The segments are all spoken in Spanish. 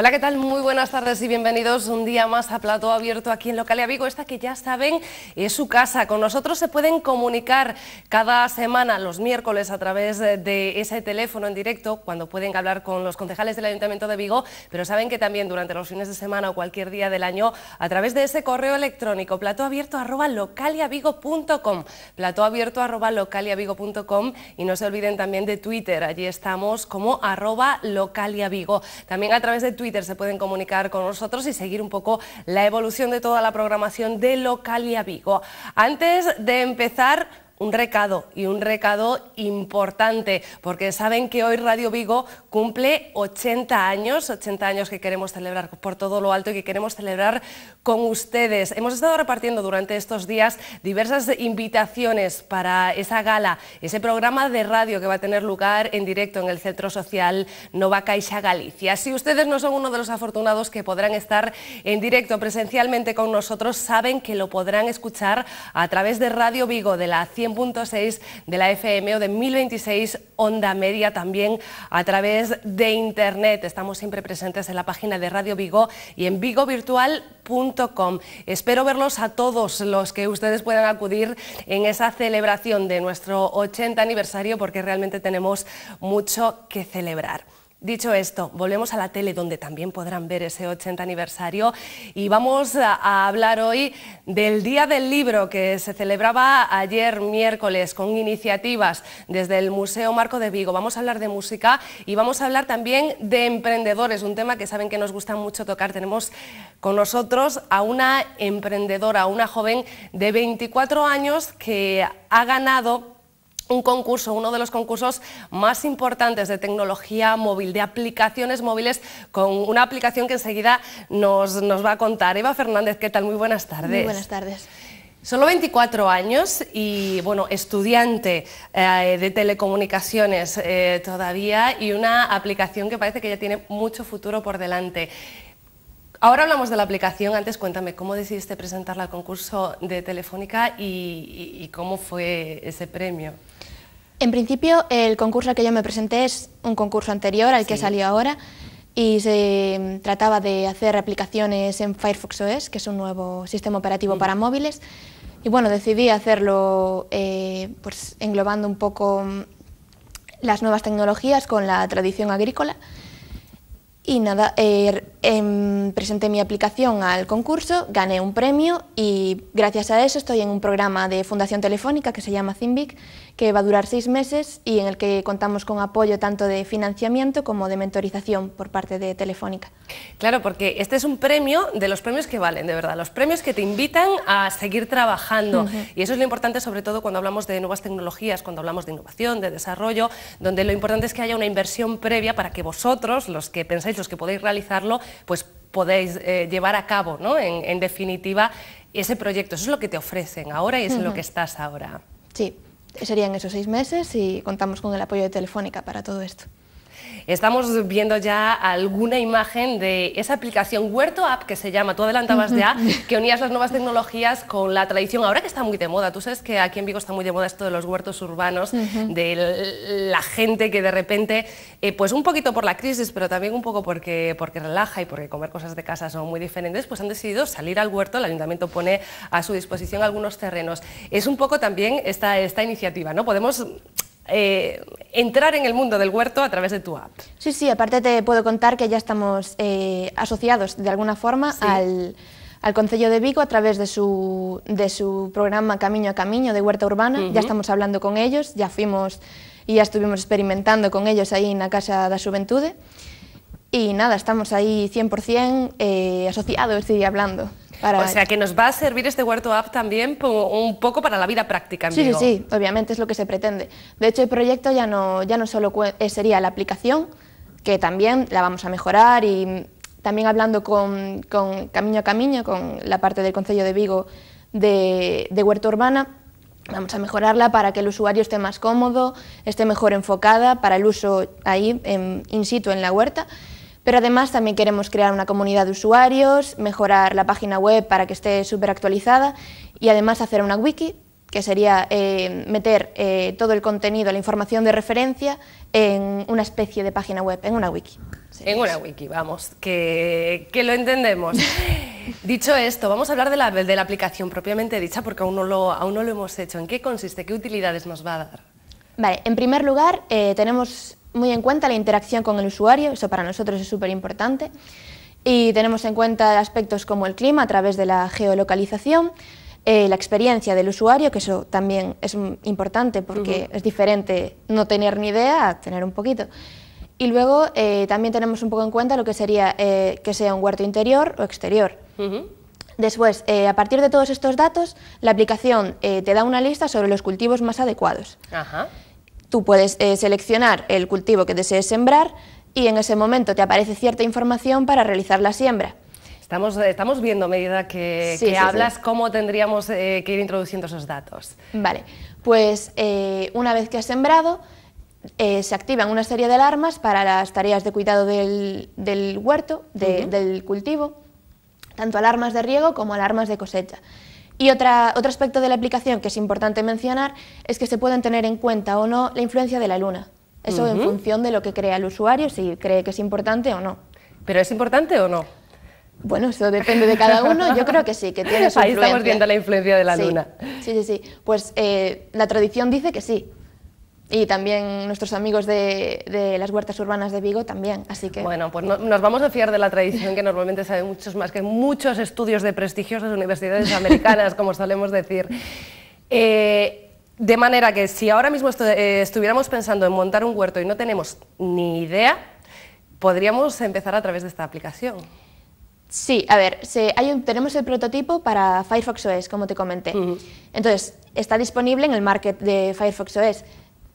Hola, ¿qué tal? Muy buenas tardes y bienvenidos un día más a Plato Abierto aquí en Localia Vigo. Esta que ya saben es su casa. Con nosotros se pueden comunicar cada semana, los miércoles, a través de ese teléfono en directo, cuando pueden hablar con los concejales del Ayuntamiento de Vigo, pero saben que también durante los fines de semana o cualquier día del año, a través de ese correo electrónico, platoabierto.localiavigo.com, platoabierto.localiavigo.com y no se olviden también de Twitter, allí estamos como arroba localiavigo. También a través de Twitter se pueden comunicar con nosotros y seguir un poco la evolución de toda la programación de Local y Vigo. Antes de empezar, un recado y un recado importante, porque saben que hoy Radio Vigo cumple 80 años, 80 años que queremos celebrar por todo lo alto y que queremos celebrar con ustedes. Hemos estado repartiendo durante estos días diversas invitaciones para esa gala, ese programa de radio que va a tener lugar en directo en el Centro Social Nova Caixa Galicia. Si ustedes no son uno de los afortunados que podrán estar en directo presencialmente con nosotros, saben que lo podrán escuchar a través de Radio Vigo de la 100 100.6 de la FM de 1026 Onda Media también a través de Internet. Estamos siempre presentes en la página de Radio Vigo y en vigovirtual.com. Espero verlos a todos los que ustedes puedan acudir en esa celebración de nuestro 80 aniversario porque realmente tenemos mucho que celebrar. Dicho esto, volvemos a la tele donde también podrán ver ese 80 aniversario y vamos a hablar hoy del Día del Libro que se celebraba ayer miércoles con iniciativas desde el Museo Marco de Vigo. Vamos a hablar de música y vamos a hablar también de emprendedores, un tema que saben que nos gusta mucho tocar. Tenemos con nosotros a una emprendedora, una joven de 24 años que ha ganado un concurso, uno de los concursos más importantes de tecnología móvil, de aplicaciones móviles, con una aplicación que enseguida nos, va a contar. Eva Fernández, ¿qué tal? Muy buenas tardes. Muy buenas tardes. Solo 24 años y, bueno, estudiante eh, de telecomunicaciones eh, todavía y una aplicación que parece que ya tiene mucho futuro por delante. Ahora hablamos de la aplicación. Antes, cuéntame, ¿cómo decidiste presentarla al concurso de Telefónica y cómo fue ese premio? En principio, el concurso al que yo me presenté es un concurso anterior al que salió ahora y se mm, trataba de hacer aplicaciones en Firefox OS, que es un nuevo sistema operativo para móviles. Y bueno, decidí hacerlo eh, pues, englobando un poco mm, las nuevas tecnologías con la tradición agrícola. Y nada, eh, Em, presenté mi aplicación al concurso, gané un premio y gracias a eso estoy en un programa de Fundación Telefónica que se llama Zimbic, que va a durar seis meses y en el que contamos con apoyo tanto de financiamiento como de mentorización por parte de Telefónica. Claro, porque este es un premio de los premios que valen, de verdad, los premios que te invitan a seguir trabajando. Y eso es lo importante sobre todo cuando hablamos de nuevas tecnologías, cuando hablamos de innovación, de desarrollo, donde lo importante es que haya una inversión previa para que vosotros, los que pensáis, los que podéis realizarlo, pues podéis eh, llevar a cabo, ¿no? En, definitiva, ese proyecto. Eso es lo que te ofrecen ahora y es lo que estás ahora. Sí, serían esos seis meses y contamos con el apoyo de Telefónica para todo esto. Estamos viendo ya alguna imagen de esa aplicación Huerto App que se llama, tú adelantabas ya, que unías las nuevas tecnologías con la tradición, ahora que está muy de moda, tú sabes que aquí en Vigo está muy de moda esto de los huertos urbanos, de la gente que de repente, eh, pues un poquito por la crisis, pero también un poco porque, porque relaja y porque comer cosas de casa son muy diferentes, pues han decidido salir al huerto, el ayuntamiento pone a su disposición algunos terrenos. Es un poco también esta, esta iniciativa, ¿no? Podemos eh, entrar en el mundo del huerto a través de tu app. Sí, sí, aparte te puedo contar que ya estamos eh, asociados de alguna forma al, al Concello de Vigo a través de su, de su programa Camino a Camino de Huerta Urbana. Ya estamos hablando con ellos, ya fuimos y ya estuvimos experimentando con ellos ahí en la Casa da Juventude. Y nada, estamos ahí 100% eh, asociados, y hablando. O sea que nos va a servir este huerto app también un poco para la vida práctica. sí, sí, sí, obviamente es lo que se pretende. De hecho, el proyecto ya no, ya no solo eh, sería la aplicación, que también la vamos a mejorar y también hablando con, Camino a Camino, con la parte del Consejo de Vigo de, de Huerta Urbana, vamos a mejorarla para que el usuario esté más cómodo, esté mejor enfocada para el uso ahí in situ en la huerta pero además también queremos crear una comunidad de usuarios, mejorar la página web para que esté súper actualizada y además hacer una wiki, que sería eh, meter eh, todo el contenido, la información de referencia en una especie de página web, en una wiki. En una wiki, vamos, que, lo entendemos. Dicho esto, vamos a hablar de la, de la aplicación propiamente dicha porque aún no, lo, aún no lo hemos hecho. ¿En qué consiste? ¿Qué utilidades nos va a dar? Vale, en primer lugar eh, tenemos muy en cuenta la interacción con el usuario, eso para nosotros es súper importante, y tenemos en cuenta aspectos como el clima a través de la geolocalización, eh, la experiencia del usuario, que eso también es importante porque es diferente no tener ni idea a tener un poquito. Y luego eh, también tenemos un poco en cuenta lo que sería eh, que sea un huerto interior o exterior. Después, a partir de todos estos datos, la aplicación te da una lista sobre los cultivos más adecuados. Ajá. Tú puedes eh, seleccionar el cultivo que desees sembrar y en ese momento te aparece cierta información para realizar la siembra. Estamos, eh, viendo a medida que, hablas cómo tendríamos eh, que ir introduciendo esos datos. Vale, pues una vez que has sembrado, se activan una serie de alarmas para las tareas de cuidado del, huerto, del cultivo, tanto alarmas de riego como alarmas de cosecha. Y otra, otro aspecto de la aplicación que es importante mencionar es que se pueden tener en cuenta o no la influencia de la luna. Eso en función de lo que crea el usuario, si cree que es importante o no. ¿Pero es importante o no? Bueno, eso depende de cada uno. Yo creo que sí, que tiene su Ahí estamos viendo la influencia de la luna. Sí, sí, sí. Pues eh, la tradición dice que sí, y también nuestros amigos de, las huertas urbanas de Vigo también, así que... Bueno, pues nos vamos a fiar de la tradición que normalmente sabe muchos más que muchos estudios de prestigiosas universidades americanas, como solemos decir. Eh, de manera que si ahora mismo eh, estuviéramos pensando en montar un huerto y no tenemos ni idea, podríamos empezar a través de esta aplicación. Sí, a ver, hay tenemos el prototipo para Firefox OS, como te comenté. Entonces, está disponible en el market de Firefox OS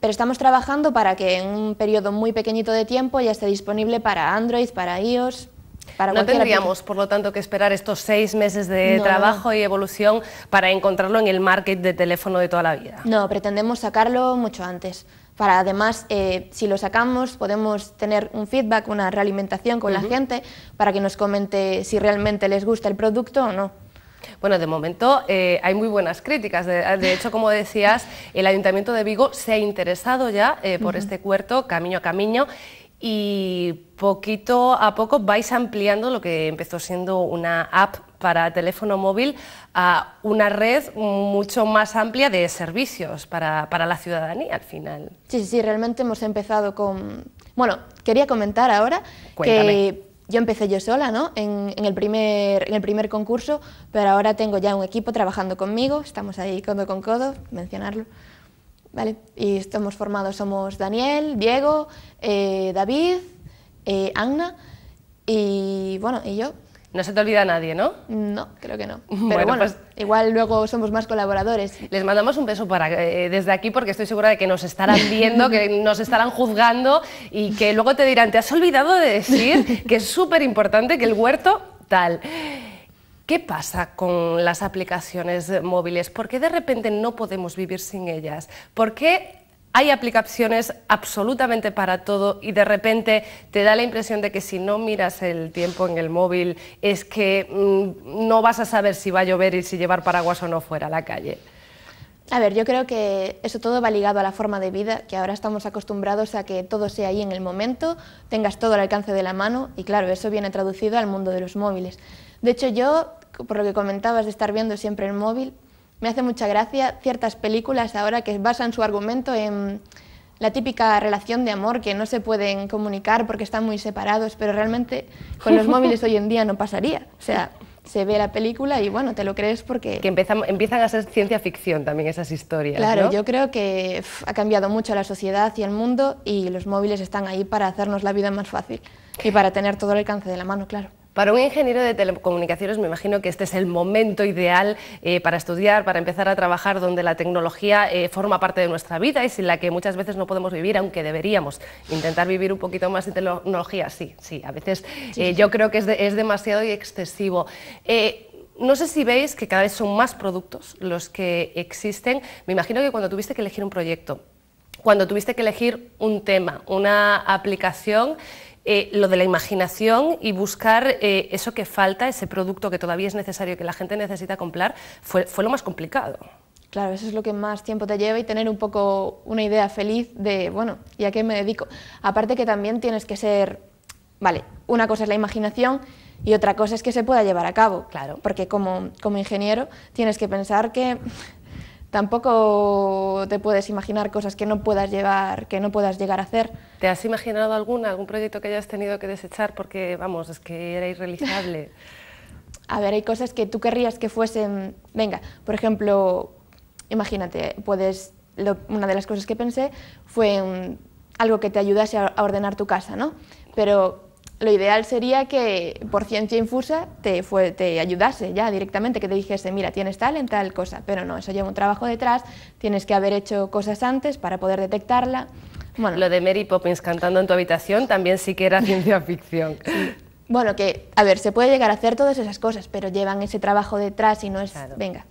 pero estamos trabajando para que en un periodo muy pequeñito de tiempo ya esté disponible para Android, para iOS, para no tendríamos, por lo tanto, que esperar estos seis meses de trabajo y evolución para encontrarlo en el market de teléfono de toda la vida. No, pretendemos sacarlo mucho antes. Para además, eh, si lo sacamos, podemos tener un feedback, una realimentación con la gente para que nos comente si realmente les gusta el producto o no. Bueno, de momento eh, hay muy buenas críticas. De, hecho, como decías, el Ayuntamiento de Vigo se ha interesado ya eh, por este cuarto, camino a camino, y poquito a poco vais ampliando lo que empezó siendo una app para teléfono móvil a una red mucho más amplia de servicios para, la ciudadanía al final. Sí, sí, sí, realmente hemos empezado con... Bueno, quería comentar ahora que yo empecé yo sola ¿no? en, el primer, en el primer concurso, pero ahora tengo ya un equipo trabajando conmigo, estamos ahí codo con codo, mencionarlo. ¿vale? Y estamos formados, somos Daniel, Diego, eh, David, eh, Anna y, bueno, y yo, no se te olvida nadie, ¿no? No, creo que no. Pero bueno, pues igual luego somos más colaboradores. Les mandamos un beso para, eh, desde aquí porque estoy segura de que nos estarán viendo, que nos estarán juzgando y que luego te dirán, te has olvidado de decir que es súper importante que el huerto tal. ¿Qué pasa con las aplicaciones móviles? ¿Por qué de repente no podemos vivir sin ellas? ¿Por qué hay aplicaciones absolutamente para todo y de repente te da la impresión de que si no miras el tiempo en el móvil es que mm, no vas a saber si va a llover y si llevar paraguas o no fuera a la calle. A ver, yo creo que eso todo va ligado a la forma de vida, que ahora estamos acostumbrados a que todo sea ahí en el momento, tengas todo al alcance de la mano y claro, eso viene traducido al mundo de los móviles. De hecho, yo, por lo que comentabas de estar viendo siempre el móvil, me hace mucha gracia ciertas películas ahora que basan su argumento en la típica relación de amor que no se pueden comunicar porque están muy separados, pero realmente con los móviles hoy en día no pasaría. O sea, se ve la película y bueno, te lo crees porque... Que empiezan, a ser ciencia ficción también esas historias. Claro, yo creo que ha cambiado mucho la sociedad y el mundo y los móviles están ahí para hacernos la vida más fácil y para tener todo el alcance de la mano, claro. Para un ingeniero de telecomunicaciones me imagino que este es el momento ideal eh, para estudiar, para empezar a trabajar donde la tecnología eh, forma parte de nuestra vida y sin la que muchas veces no podemos vivir, aunque deberíamos intentar vivir un poquito más sin tecnología. Sí, sí, a veces eh, yo creo que es, es demasiado y excesivo. No sé si veis que cada vez son más productos los que existen. Me imagino que cuando tuviste que elegir un proyecto, cuando tuviste que elegir un tema, una aplicación, eh, lo de la imaginación y buscar eh, eso que falta, ese producto que todavía es necesario, que la gente necesita comprar, fue, fue lo más complicado. Claro, eso es lo que más tiempo te lleva y tener un poco una idea feliz de, bueno, ¿y a qué me dedico? Aparte que también tienes que ser, vale, una cosa es la imaginación y otra cosa es que se pueda llevar a cabo. Claro. Porque como, como ingeniero tienes que pensar que tampoco te puedes imaginar cosas que no puedas llevar, que no puedas llegar a hacer. ¿Te has imaginado alguna, algún proyecto que hayas tenido que desechar porque, vamos, es que era irrealizable? a ver, hay cosas que tú querrías que fuesen, venga, por ejemplo, imagínate, puedes, una de las cosas que pensé fue algo que te ayudase a, a ordenar tu casa, ¿no? Pero lo ideal sería que por ciencia infusa te, te ayudase ya directamente, que te dijese, mira, tienes tal en tal cosa, pero no, eso lleva un trabajo detrás, tienes que haber hecho cosas antes para poder detectarla. Bueno, lo de Mary Poppins cantando en tu habitación también sí que era ciencia ficción. Bueno, que, a ver, se puede llegar a hacer todas esas cosas, pero llevan ese trabajo detrás y no es, venga,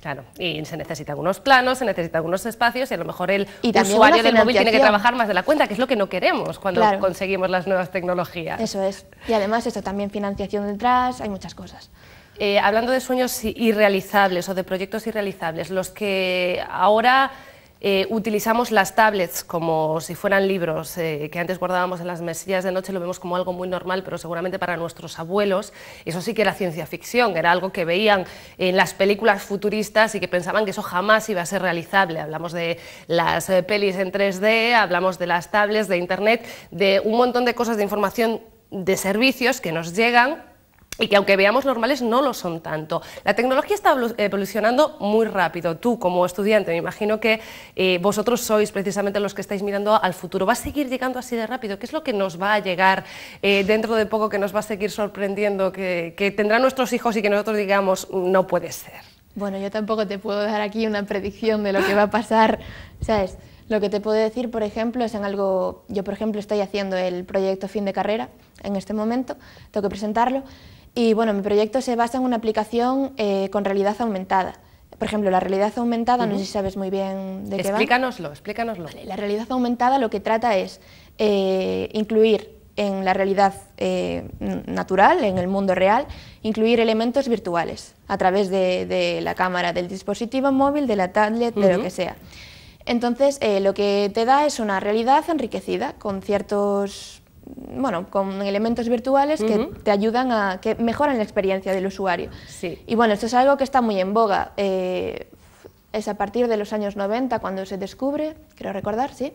Claro, y se necesitan unos planos, se necesitan unos espacios y a lo mejor el usuario del móvil tiene que trabajar más de la cuenta, que es lo que no queremos cuando conseguimos las nuevas tecnologías. Eso es. Y además esto también financiación detrás, hay muchas cosas. Eh, hablando de sueños irrealizables o de proyectos irrealizables, los que ahora eh, utilizamos las tablets como si fueran libros eh, que antes guardábamos en las mesillas de noche, lo vemos como algo muy normal, pero seguramente para nuestros abuelos eso sí que era ciencia ficción, era algo que veían en las películas futuristas y que pensaban que eso jamás iba a ser realizable. Hablamos de las eh, pelis en 3D, hablamos de las tablets, de Internet, de un montón de cosas de información de servicios que nos llegan y que aunque veamos normales no lo son tanto. La tecnología está evolucionando muy rápido. Tú como estudiante, me imagino que eh, vosotros sois precisamente los que estáis mirando al futuro. ¿Va a seguir llegando así de rápido? ¿Qué es lo que nos va a llegar eh, dentro de poco que nos va a seguir sorprendiendo, que, que tendrán nuestros hijos y que nosotros digamos no puede ser? Bueno, yo tampoco te puedo dar aquí una predicción de lo que va a pasar, ¿sabes? Lo que te puedo decir, por ejemplo, es en algo... Yo, por ejemplo, estoy haciendo el proyecto fin de carrera en este momento, tengo que presentarlo, y bueno, mi proyecto se basa en una aplicación eh, con realidad aumentada. Por ejemplo, la realidad aumentada, no sé si sabes muy bien de qué va. Explícanoslo, explícanoslo. la realidad aumentada lo que trata es eh, incluir en la realidad eh, natural, en el mundo real, incluir elementos virtuales a través de, la cámara, del dispositivo móvil, de la tablet, de lo que sea. Entonces, lo que te da es una realidad enriquecida con ciertos bueno, con elementos virtuales que te ayudan a, que mejoran la experiencia del usuario. Sí. Y bueno, esto es algo que está muy en boga. Eh, es a partir de los años 90 cuando se descubre, creo recordar, sí.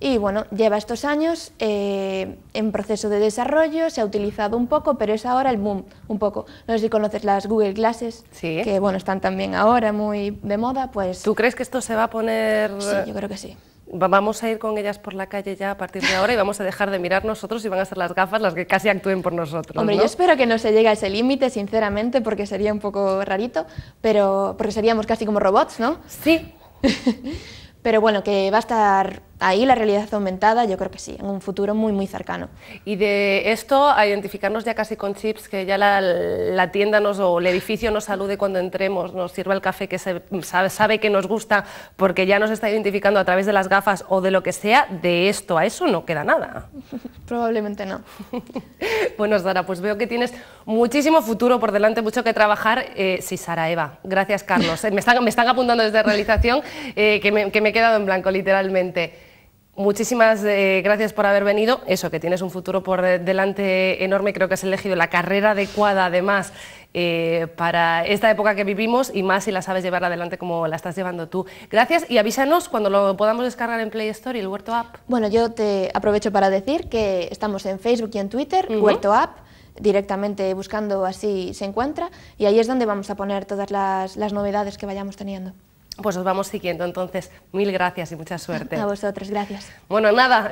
Y bueno, lleva estos años eh, en proceso de desarrollo, se ha utilizado un poco, pero es ahora el boom, un poco. No sé si conoces las Google Glasses, que bueno, están también ahora muy de moda, pues... ¿Tú crees que esto se va a poner...? Sí, yo creo que sí vamos a ir con ellas por la calle ya a partir de ahora y vamos a dejar de mirar nosotros y van a ser las gafas las que casi actúen por nosotros. Hombre, yo espero que no se llegue a ese límite, sinceramente, porque sería un poco rarito, pero porque seríamos casi como robots, ¿no? Sí. pero bueno, que va a estar ahí la realidad aumentada, yo creo que sí, en un futuro muy, muy cercano. Y de esto a identificarnos ya casi con chips, que ya la, tienda nos, o el edificio nos salude cuando entremos, nos sirva el café que sabe, que nos gusta, porque ya nos está identificando a través de las gafas o de lo que sea, de esto a eso no queda nada. Probablemente no. bueno, Sara, pues veo que tienes muchísimo futuro por delante, mucho que trabajar. Eh, sí, Sara Eva, gracias Carlos. Eh, me, están, apuntando desde realización eh, que, me, que me he quedado en blanco, literalmente. Muchísimas eh, gracias por haber venido. Eso, que tienes un futuro por eh, delante enorme. Creo que has elegido la carrera adecuada, además, eh, para esta época que vivimos y más si la sabes llevar adelante como la estás llevando tú. Gracias y avísanos cuando lo podamos descargar en Play Store y el Huerto App. Bueno, yo te aprovecho para decir que estamos en Facebook y en Twitter, Huerto App directamente buscando así se encuentra y ahí es donde vamos a poner todas las novedades que vayamos teniendo pues os vamos siguiendo. Entonces, mil gracias y mucha suerte. A vosotros, gracias. Bueno, nada.